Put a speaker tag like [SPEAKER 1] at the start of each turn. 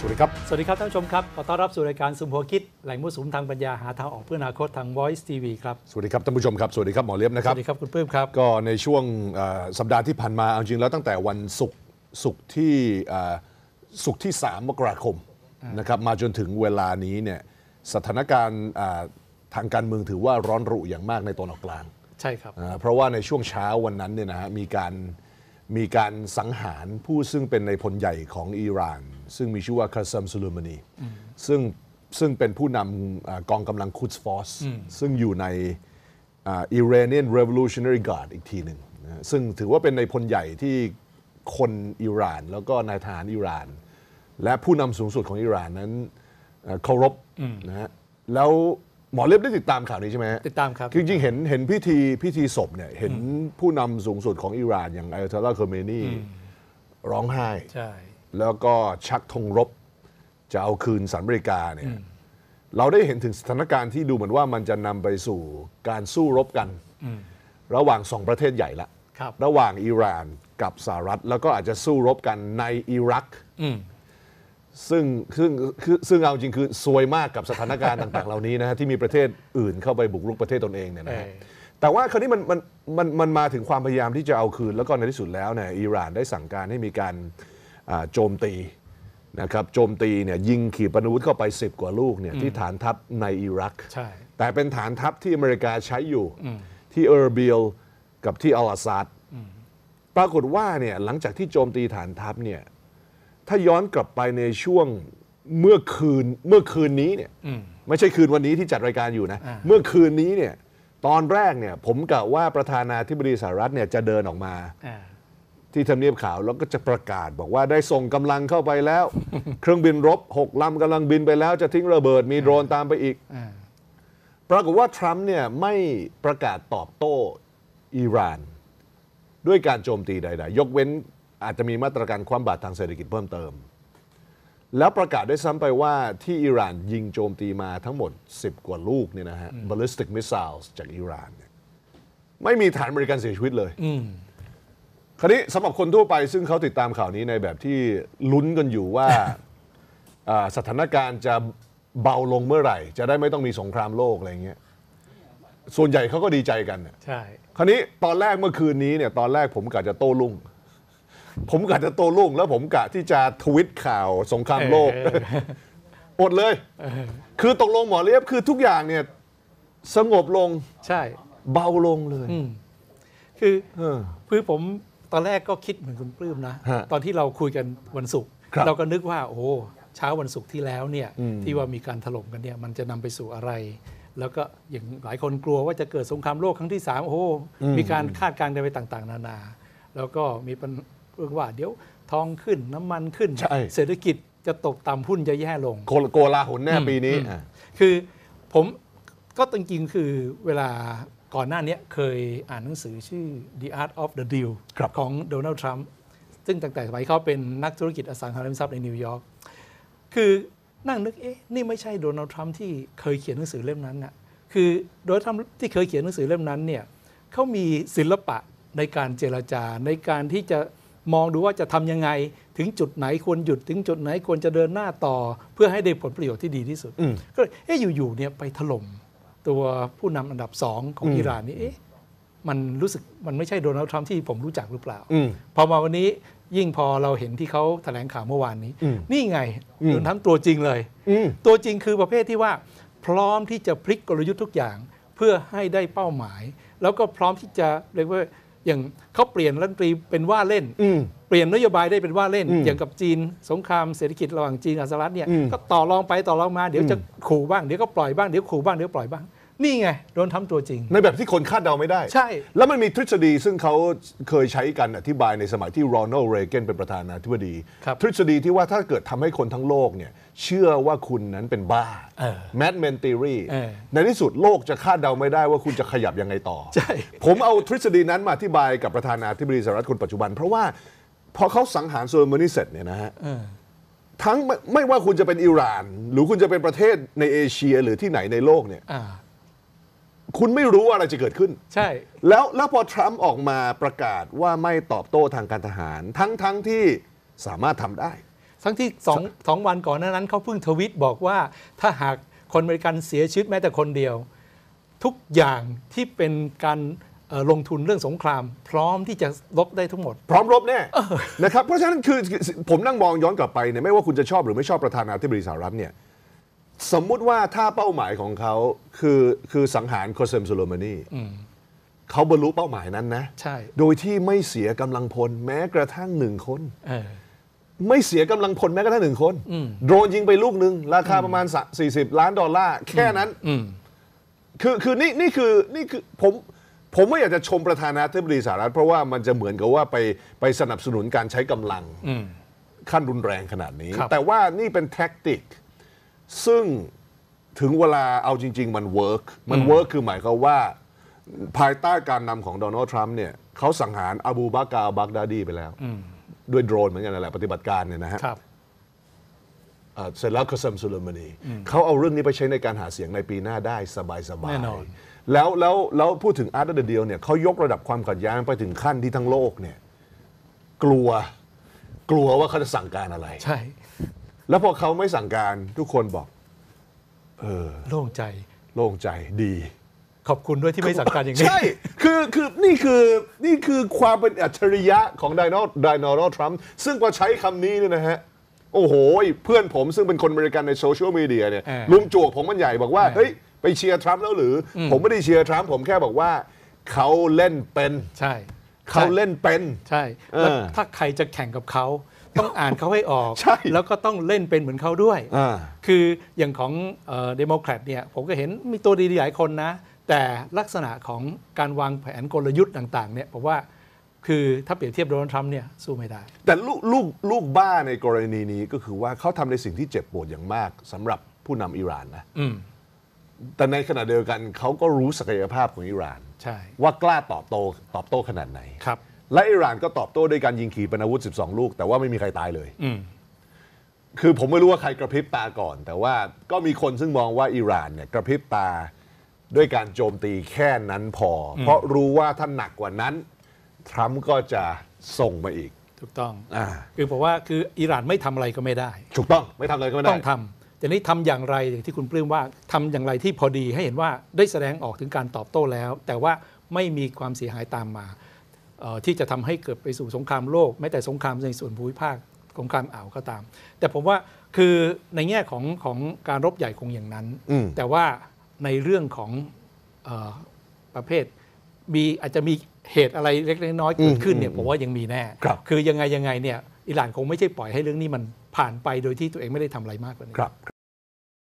[SPEAKER 1] สวัสดีครับ สวัสดีครับท่านผู้ชมครับขอต้อนรับสู่รายการสุมหัวคิดแหล่งมั่วสุมทางปัญญา หาทางออกเพื่ออนาคต ทาง Voice TV ครับ
[SPEAKER 2] สวัสดีครับท่านผู้ชมครับ สวัสดีครับหมอเลียบนะครับ สวัสดีครับคุณเพื่มครับ ก็ในช่วงสัปดาห์ที่ผ่านมาเอาจริงแล้วตั้งแต่วันศุกร์ศุกร์ที่ศุกร์ที่3มกราคมนะครับมาจนถึงเวลานี้เนี่ยสถานการณ์ทางการเมืองถือว่าร้อนรุอย่างมากในตอนออกกลางใช่ครับเพราะว่าในช่วงเช้าวันนั้นเนี่ยนะฮะมีการมีการสังหารผู้ซึ่งเป็นในพลใหญ่ของอิหร่าน ซึ่งมีชื่อว่าคาซัมซูลูมานีซึ่งซึ่งเป็นผู้นำกองกำลังคุดฟอสซึ่งอยู่ในอิรเนียนเรวิลูชันนารีการ์ดอีกทีหนึ่งซึ่งถือว่าเป็นในพลใหญ่ที่คนอิหร่านแล้วก็นายทหารอิหร่าน และผู้นำสูงสุดของอิหร่านนั้นเคารพนะฮะแล้วหมอเล็บได้ติดตามข่าวนี้ใช่ไหมติดตามครับจริงๆเห็นเห็นพิธีพิธีศพเนี่ย เห็นผู้นำสูงสุดของอิหร่านอย่างอัยตอลลาห์เคอร์เมนีร้องไห้ใช่แล้วก็ชักธงรบ จะเอาคืนสหรัฐอเมริกาเนี่ยเราได้เห็นถึงสถานการณ์ที่ดูเหมือนว่ามันจะนำไปสู่การสู้รบกัน ระหว่างสองประเทศใหญ่ละครับ ระหว่างอิหร่านกับสหรัฐแล้วก็อาจจะสู้รบกันในอิรักอืซึ่งซึ่งคือซึ่งเอาจริงคือซวยมากกับสถานการณ์ต่างๆเหล่านี้นะฮะที่มีประเทศอื่นเข้าไปบุกรุกประเทศตนเองเนี่ยนะฮะแต่ว่าคราวนี้มันมันมันมันมาถึงความพยายามที่จะเอาคืน แล้วก็ในที่สุดแล้วเนี่ยอิหร่านได้สั่งการให้มีการโจมตีนะครับโจมตีเนี่ยยิงขีปนาวุธเข้าไป 10กว่าลูกเนี่ยที่ฐานทัพในอิรักใช่แต่เป็นฐานทัพที่อเมริกาใช้อยู่ที่เออร์เบลกับที่อัลอาซาดปรากฏว่าเนี่ยหลังจากที่โจมตีฐานทัพเนี่ยถ้าย้อนกลับไปในช่วงเมื่อคืนเมื่อคืนนี้เนี่ยไม่ใช่คืนวันนี้ที่จัดรายการอยู่นะ เมื่อคืนนี้เนี่ยตอนแรกเนี่ย ผมกะว่าประธานาธิบดีสหรัฐเนี่ยจะเดินออกมา ที่ทำเนียบขาวแล้วก็จะประกาศบอกว่าได้ส่งกำลังเข้าไปแล้ว เครื่องบินรบหกลำกำลังบินไปแล้วจะทิ้งระเบิดมีโดรนตามไปอีกปรากฏว่าทรัมป์เนี่ยไม่ประกาศตอบโต้อิหร่านด้วยการโจมตีใดๆยกเว้นอาจจะมีมาตรการความบาดททางเศรษฐกิจเพิ่มเติม แล้วประกาศได้ซ้ำไปว่าที่อิหร่านยิงโจมตีมาทั้งหมด 10 กว่าลูกเนี่ยนะฮะบอลิสติกมิสไซล์จากอิหร่านเนี่ยไม่มีฐานบริการเสียชีวิตเลยคราวนี้สำหรับคนทั่วไปซึ่งเขาติดตามข่าวนี้ในแบบที่ลุ้นกันอยู่ว่าสถานการณ์จะเบาลงเมื่อไหร่ จะได้ไม่ต้องมีสงครามโลกอะไรเงี้ย ส่วนใหญ่เขาก็ดีใจกันใช่ คราวนี้ตอนแรกเมื่อคืนนี้เนี่ยตอนแรกผมกะจะโต้รุ่งผมกะจะโตลุ่งแล้วผมกะที่จะทวิตข่าว สงครามโลกอดเลย คือตกลงหมอเลียบคือทุกอย่างเนี่ยสงบลงใช่ เบาลงเลยคือเพื่อ
[SPEAKER 1] ผมตอนแรกก็คิดเหมือนคุณปลื้มนะ ตอนที่เราคุยกันวันศุกร์เราก็นึกว่า โอ้เช้าวันศุกร์ที่แล้วเนี่ย ที่ว่ามีการถล่มกันเนี่ย มันจะนำไปสู่อะไร แล้วก็อย่างหลายคนกลัวว่าจะเกิดสงครามโลกครั้งที่3โอ้ มีการคาดการณ์ไปต่าง ๆ นานา แล้วก็มีเเรื่องว่าเดี๋ยวทองขึ้นน้ำมันขึ้น เศรษฐกิจจะตกต่ำหุ้นจะแย่ลงโกลาหลแน่ปีนี้ คือผมก็จริงๆคือเวลาก่อนหน้านี้ เคยอ่านหนังสือชื่อ The Art of the Deal ของโดนัลด์ทรัมป์ซึ่งตั้งแต่สมัยเขาเป็นนักธุรกิจอสังหาริมทรัพย์ในนิวยอร์กคือนั่งนึกเอ๊ะนี่ไม่ใช่โดนัลด์ทรัมป์ที่เคยเขียนหนังสือเล่มนั้นนะคือโด์ทรัมป์ที่เคยเขียนหนังสือเล่มนั้นเนี่ยเขามีศิลปะในการเจรจาในการที่จะมองดูว่าจะทํำยังไงถึงจุดไหนควรหยุดถึงจุดไหนควรจะเดินหน้าต่อเพื่อให้ได้ผลประโยชน์ที่ดีที่สุดก็เอ๊ะอยู่ๆเนี่ยไปถล่มตัวผู้นำอันดับสองของอิหร่านนี่เอ๊ะมันรู้สึกมันไม่ใช่โดนัลด์ทรัมป์ที่ผมรู้จักหรือเปล่าพอมาวันนี้ยิ่งพอเราเห็นที่เขาแถลงข่าวเมื่อวานนี้ นี่ไงโดนทั้งตัวจริงเลยตัวจริงคือประเภทที่ว่า พร้อมที่จะพลิกกลยุทธ์ทุกอย่างเพื่อให้ได้เป้าหมาย แล้วก็พร้อมที่จะเรียกว่าอย่างเขาเปลี่ยนรัฐมนตรีเป็นว่าเล่นเปลี่ยนนโยบายได้เป็นว่าเล่นอย่างกับจีนสงครามเศรษฐกิจระหว่างจีนกับสหรัฐเนี่ยก็ต่อรองไปต่อรองมาเดี๋ยวจะขู่บ้างเดี๋ยวก็ปล่อยบ้างเดี๋ยวขู่บ้างเดี๋ยวปล่อยบ้าง นี่ไงโดนทำตัวจริงในแบบที่คนคาดเดาไม่ได้ใช่
[SPEAKER 2] แล้วมันมีทฤษฎีซึ่งเขาเคยใช้กันอธิบายในสมัยที่โรนัลด์เรเกนเป็นประธานาธิบดี ทฤษฎีที่ว่าถ้าเกิดทำให้คนทั้งโลกเนี่ยเชื่อว่าคุณนั้นเป็นบ้าแมดเมนตีรีในที่สุดโลกจะคาดเดาไม่ได้ว่าคุณจะขยับยังไงต่อ ใช่ ผมเอาทฤษฎีนั้นมาอธิบายกับประธานาธิบดีสหรัฐคนปัจจุบัน เพราะว่าพอเขาสังหารโซโลมอนีเสร็จเนี่ยนะฮะทั้งไมไม่ว่าคุณจะเป็นอิหร่าน หรือคุณจะเป็นประเทศในเอเชียหรือที่ไหนในโลกเนี่ยคุณไม่รู้อะไรจะเกิดขึ้น ใช่ แล้วแล้วพอทรัมป์ออกมาประกาศว่าไม่ตอบโต้ทางการทหาร ทั้งทั้งที่สามารถทำได้ทั้งที่สอง
[SPEAKER 1] สองวันก่อนนั้นเขาเพิ่งทวิตบอกว่าถ้าหากคนบริการเสียชีวิตแม้แต่คนเดียว ทุกอย่างที่เป็นการลงทุนเรื่องสงคราม พร้อมที่จะลบได้ทั้งหมด พร้
[SPEAKER 2] อมลบแน่นะครับ เพราะฉะนั้นคือผมนั่งมองย้อนกลับไปเนี่ยไม่ว่าคุณจะชอบหรือไม่ชอบประธานาธิบดีสหรัฐเนี่ย สมมุติว่าถ้าเป้าหมายของเขาคือคือสังหารโคเซมซโลมานีเขาบรรลุเป้าหมายนั้นนะ ใช่โดยที่ไม่เสียกำลังพลแม้กระทั่งหนึ่งคนไม่เสียกำลังพลแม้กระทั่งหนึ่งคน โดรนยิงไปลูกหนึ่งราคาประมาณ 40 ล้านดอลลาร์ แค่นั้นคือ คือ นี่ นี่คือ นี่คือ ผม ผมไม่อยากจะชมประธานาธิบดีสหรัฐ เพราะว่ามันจะเหมือนกับว่าไปไปสนับสนุนการใช้กำลังขั้นรุนแรงขนาดนี้ แต่ว่านี่เป็นแท็กติก ซึ่งถึงเวลาเอาจริง ๆ มันเวิร์กมันเวิร์กคือหมายความว่าภายใต้การนำของโดนัลด์ทรัมป์เนี่ยเขาสังหารอบูบากาบักดาดีไปแล้วด้วยโดรนเหมือนกัน แหละ ปฏิบัติการเนี่ยนะฮะครับเสร็จแล้วคอสมซูลมานี เขาเอาเรื่องนี้ไปใช้ในการหาเสียงในปีหน้าได้ สบายสบายแน่นอนแล้วแล้วแล้วพูดถึงอาร์ตเดเดียวเนี่ยเขายกระดับความขัดแย้งไปถึงขั้นที่ทั้งโลกเนี่ย กลัวกลัวว่าเขาจะสั่งการอะไร ใช่ แล้วพอเขาไม่สั่งการ ทุกคนบอก เออ โล่งใจโล่งใจดีขอบคุณด้วยที่ไม่สั่งการอย่างนี้ใช่คือคือนี่คือนี่คือความเป็นอัจฉริยะของไดโนไดโนโทรัมป์ซึ่งพอใช้คำนี้เนี่ยนะฮะ โอ้โห เพื่อนผมซึ่งเป็นคนบริการในโซเชียลมีเดียเนี่ยลุมจวกผมมันใหญ่บอกว่า เฮ้ย ไปเชียร์ทรัมป์แล้วหรือ ผมไม่ได้เชียร์ทรัมป์ผมแค่บอกว่าเขาเล่นเป็นใช่ เขาเล่นเป็นใช่แล้วถ้าใครจะแข่งกับ
[SPEAKER 1] เขาต้องอ่านเขาให้ออกใช่แล้วก็ต้องเล่นเป็นเหมือนเขาด้วยคืออย่างของเดโมแครตเนี่ย ผมก็เห็นมีตัวดีๆหลายคนนะแต่ลักษณะของการวางแผนกลยุทธ์ต่าง ๆเนี่ยผมว่า คือถ้าเปรียบเทียบโดนัลด์ทรัมป์เนี่ย สู้ไม่ได้
[SPEAKER 2] แต่ลูกลูกลูกบ้าในกรณีนี้ก็คือว่าเขาทำในสิ่งที่เจ็บปวดอย่างมาก สำหรับผู้นำอิหร่านนะแต่ในขณะเดียวกันเขาก็รู้ศักยภาพของอิหร่านว่ากล้าตอบโต้ตอบโต้ขนาดไหน ครับ และอิหร่านก็ตอบโต้ด้วยการยิงขีปนาวุธ 12 ลูก แต่ว่าไม่มีใครตายเลยคือผมไม่รู้ว่าใครกระพริบตาก่อน แต่ว่าก็มีคนซึ่งมองว่าอิหร่านเนี่ยกระพริบตาด้วยการโจมตีแค่นั้นพอ เพราะรู้ว่าถ้าหนักกว่านั้นทรัมป์ก็จะส่งมาอีก ถูกต้องอ่า
[SPEAKER 1] คือบอกว่าคืออิหร่านไม่ทำอะไรก็ไม่ได้ถูกต้องไม่ทำอะไรก็ไม่ได้ต้องทำแต่นี้ทำอย่างไรอย่างที่คุณปลื้มว่าทำอย่างไรที่พอดีให้เห็นว่าได้แสดงออกถึงการตอบโต้แล้ว แต่ว่าไม่มีความเสียหายตามมาที่จะทำให้เกิดไปสู่สงครามโลกแม้แต่สงครามในส่วนภูมิภาคสงครามอ่าวก็ตาม แต่ผมว่าคือในแง่ของของการรบใหญ่คงอย่างนั้นแต่ว่าในเรื่องของออประเภทมีอาจจะมีเหตุอะไรเล็กๆน้อยๆเกิดขึ้นเนี่ยผมว่ายังมีแน่คคือยังไงยังไงเนี่ย อิหร่านคงไม่ใช่ปล่อยให้เรื่องนี้มันผ่านไปโดยที่ตัวเองไม่ได้ทำอะไรมากกว่านี้